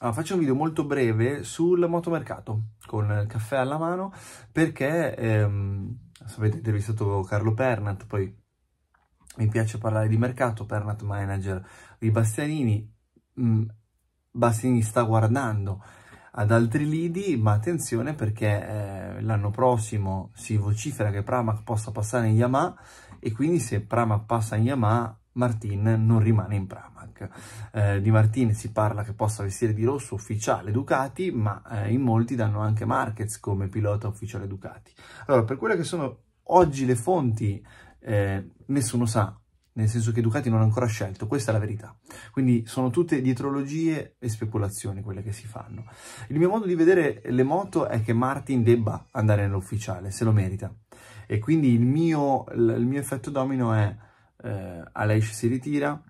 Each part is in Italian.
Allora, faccio un video molto breve sul motomercato con il caffè alla mano perché ehm, sapete intervistato Carlo Pernat poi mi piace parlare di mercato Pernat manager di Bastianini mh, mm, Bastianini sta guardando ad altri lidi ma attenzione perché eh, l'anno prossimo si vocifera che Pramac possa passare in Yamaha e quindi se Pramac passa in Yamaha Martin non rimane in Pramac Facebook eh, di Martini si parla che possa vestire di rosso ufficiale Ducati, ma eh, in molti danno anche Marquez come pilota ufficiale Ducati. Allora, per quelle che sono oggi le fonti, eh, nessuno sa, nel senso che Ducati non ha ancora scelto, questa è la verità. Quindi sono tutte dietrologie e speculazioni quelle che si fanno. Il mio modo di vedere le moto è che Martin debba andare nell'ufficiale, se lo merita. E quindi il mio, il mio effetto domino è... Eh, Aleix si ritira,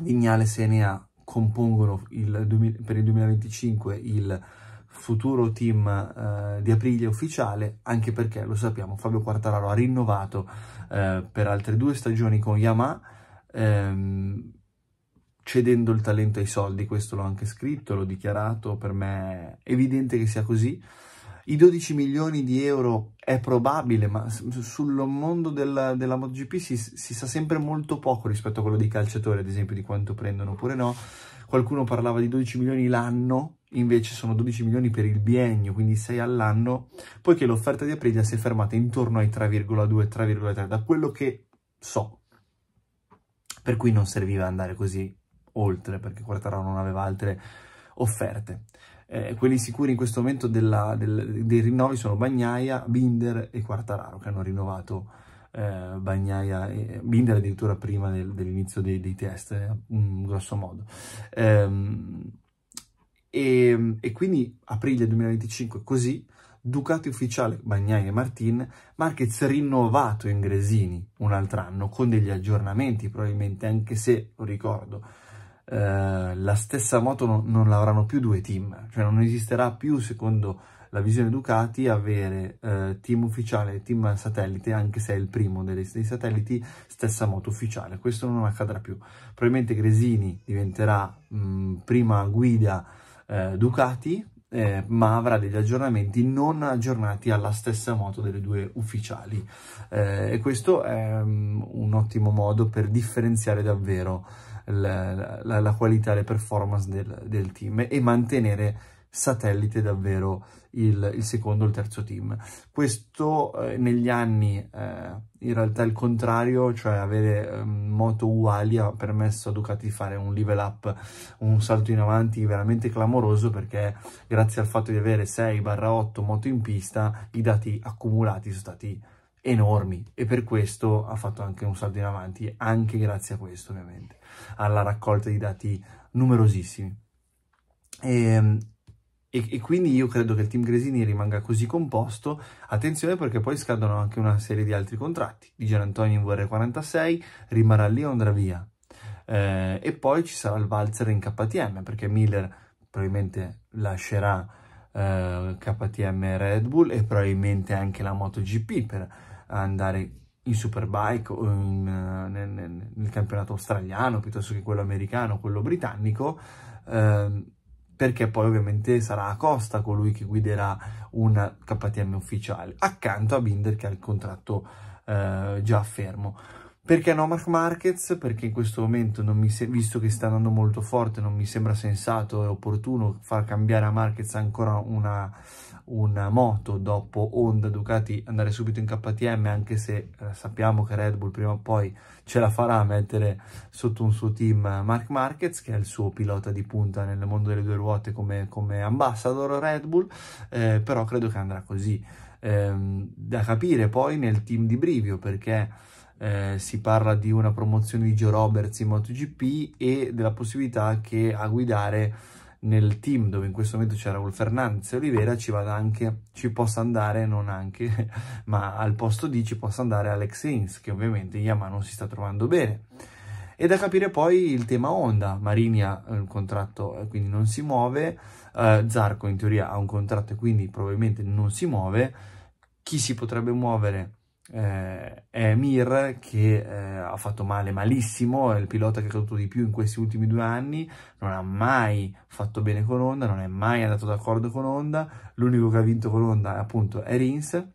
Vignale e CNA compongono il, per il 2025 il futuro team eh, di aprile ufficiale, anche perché lo sappiamo, Fabio Quartararo ha rinnovato eh, per altre due stagioni con Yamaha, ehm, cedendo il talento ai soldi, questo l'ho anche scritto, l'ho dichiarato, per me è evidente che sia così. I 12 milioni di euro è probabile, ma sul mondo della, della MotoGP si, si, sa sempre molto poco rispetto a quello dei calciatori, ad esempio, di quanto prendono oppure no. Qualcuno parlava di 12 milioni l'anno, invece sono 12 milioni per il biennio, quindi 6 all'anno, poiché l'offerta di Aprilia si è fermata intorno ai 3,2-3,3, da quello che so. Per cui non serviva andare così oltre, perché Quartararo non aveva altre offerte eh, quelli sicuri in questo momento della, del, dei rinnovi sono Bagnaia, Binder e Quartararo che hanno rinnovato eh, Bagnaia e Binder addirittura prima del, dell'inizio dei, dei, test, eh, grosso modo. Ehm, e, e, quindi aprile 2025 così, Ducati ufficiale Bagnaia e Martin, Marquez rinnovato in Gresini un altro anno con degli aggiornamenti probabilmente anche se, lo ricordo, eh, la stessa moto no, non l'avranno più due team, cioè non esisterà più, secondo la visione Ducati, avere eh, team ufficiale e team satellite, anche se è il primo dei, dei satelliti, stessa moto ufficiale. Questo non accadrà più. Probabilmente Gresini diventerà mh, mm, prima guida eh, Ducati, eh, ma avrà degli aggiornamenti non aggiornati alla stessa moto delle due ufficiali eh, e questo è um, un ottimo modo per differenziare davvero la, la, la qualità, le performance del, del, team e mantenere satellite davvero il, il secondo o il terzo team. Questo eh, negli anni eh, in realtà è il contrario, cioè avere eh, moto uguali ha permesso a Ducati di fare un level up, un salto in avanti veramente clamoroso perché grazie al fatto di avere 6-8 moto in pista i dati accumulati sono stati enormi e per questo ha fatto anche un salto in avanti, anche grazie a questo ovviamente, alla raccolta di dati numerosissimi. E, ehm, e, e, quindi io credo che il team Gresini rimanga così composto, attenzione perché poi scadono anche una serie di altri contratti, di Gian Antonio in VR46, rimarrà lì o andrà via, eh, e poi ci sarà il valzer in KTM perché Miller probabilmente lascerà eh, KTM Red Bull e probabilmente anche la MotoGP per andare in Superbike o in, eh, nel, nel, nel, campionato australiano piuttosto che quello americano, quello britannico, eh, perché poi ovviamente sarà a costa colui che guiderà una KTM ufficiale, accanto a Binder che ha il contratto eh, già fermo. Perché no Mark Marquez? Perché in questo momento, se- visto che sta andando molto forte, non mi sembra sensato e opportuno far cambiare a Marquez ancora una, una moto dopo Honda, Ducati, andare subito in KTM, anche se eh, sappiamo che Red Bull prima o poi ce la farà a mettere sotto un suo team Mark Marquez, che è il suo pilota di punta nel mondo delle due ruote come, come ambassador Red Bull, eh, però credo che andrà così. Eh, da capire poi nel team di Brivio, perché eh, si parla di una promozione di Joe Roberts in MotoGP e della possibilità che a guidare nel team dove in questo momento c'era Raul Fernandez e Oliveira ci vada anche, ci possa andare, non anche, ma al posto di ci possa andare Alex Inns, che ovviamente Yamaha non si sta trovando bene. E da capire poi il tema Honda, Marini ha eh, un contratto e eh, quindi non si muove, eh, Zarco in teoria ha un contratto e quindi probabilmente non si muove, chi si potrebbe muovere eh, è Mir che eh, ha fatto male malissimo, è il pilota che è caduto di più in questi ultimi due anni, non ha mai fatto bene con Honda, non è mai andato d'accordo con Honda, l'unico che ha vinto con Honda appunto è Rins eh,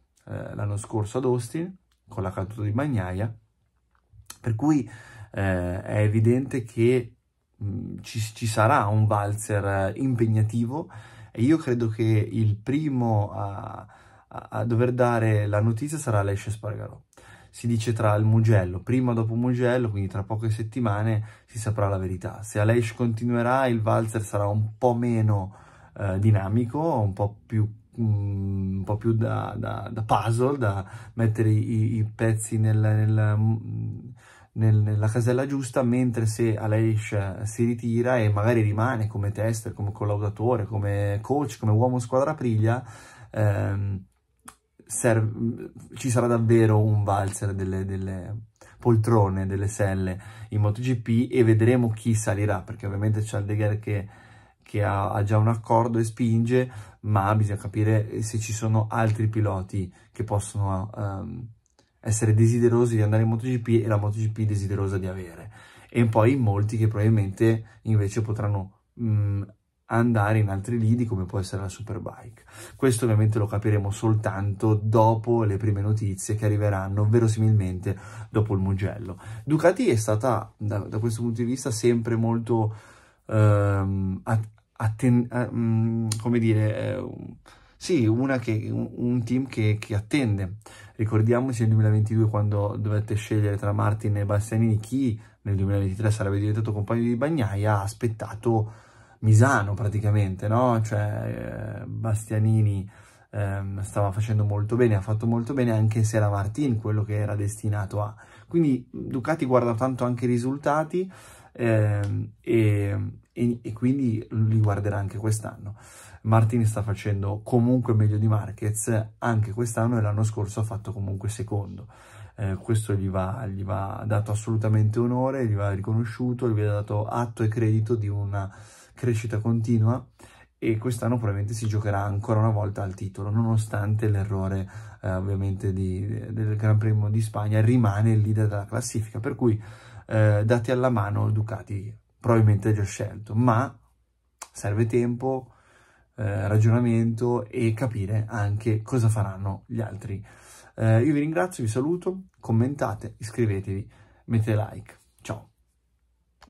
l'anno scorso ad Austin con la caduta di Bagnaia, per cui eh, è evidente che mh, ci, ci, sarà un valzer eh, impegnativo e io credo che il primo a a, dover dare la notizia sarà Alessia Spargarò. Si dice tra il Mugello, prima o dopo Mugello, quindi tra poche settimane si saprà la verità. Se Alessia continuerà, il valzer sarà un po' meno eh, dinamico, un po' più mm, un po' più da, da, da, puzzle, da mettere i, i pezzi nel, nel, mm, nella casella giusta, mentre se Aleix eh, si ritira e magari rimane come tester, come collaudatore, come coach, come uomo squadra priglia, ehm, serve, mm, ci sarà davvero un valzer delle, delle, poltrone, delle selle in MotoGP e vedremo chi salirà, perché ovviamente c'è Aldegar che, che ha, ha, già un accordo e spinge, ma bisogna capire eh, se ci sono altri piloti che possono um, essere desiderosi di andare in MotoGP e la MotoGP desiderosa di avere. E poi molti che probabilmente invece potranno mh, mm, andare in altri lidi come può essere la Superbike. Questo ovviamente lo capiremo soltanto dopo le prime notizie che arriveranno verosimilmente dopo il Mugello. Ducati è stata da, da questo punto di vista sempre molto ehm, atten- ehm, come dire eh, sì, che, un, team che, che, attende. Ricordiamoci nel 2022 quando dovette scegliere tra Martin e Bastianini chi nel 2023 sarebbe diventato compagno di Bagnaia ha aspettato Misano praticamente, no? Cioè eh, Bastianini ehm, stava facendo molto bene, ha fatto molto bene anche se era Martin quello che era destinato a. Quindi Ducati guarda tanto anche i risultati ehm, e, e, e, quindi li guarderà anche quest'anno. Martin sta facendo comunque meglio di Marquez anche quest'anno e l'anno scorso ha fatto comunque secondo eh, questo gli va, gli va, dato assolutamente onore, gli va riconosciuto, gli viene dato atto e credito di una crescita continua e quest'anno probabilmente si giocherà ancora una volta al titolo, nonostante l'errore eh, ovviamente di, del Gran Premio di Spagna rimane il leader della classifica, per cui eh, dati alla mano Ducati probabilmente ha già scelto, ma serve tempo, eh, ragionamento e capire anche cosa faranno gli altri eh, io vi ringrazio, vi saluto, commentate, iscrivetevi, mettete like. Ciao!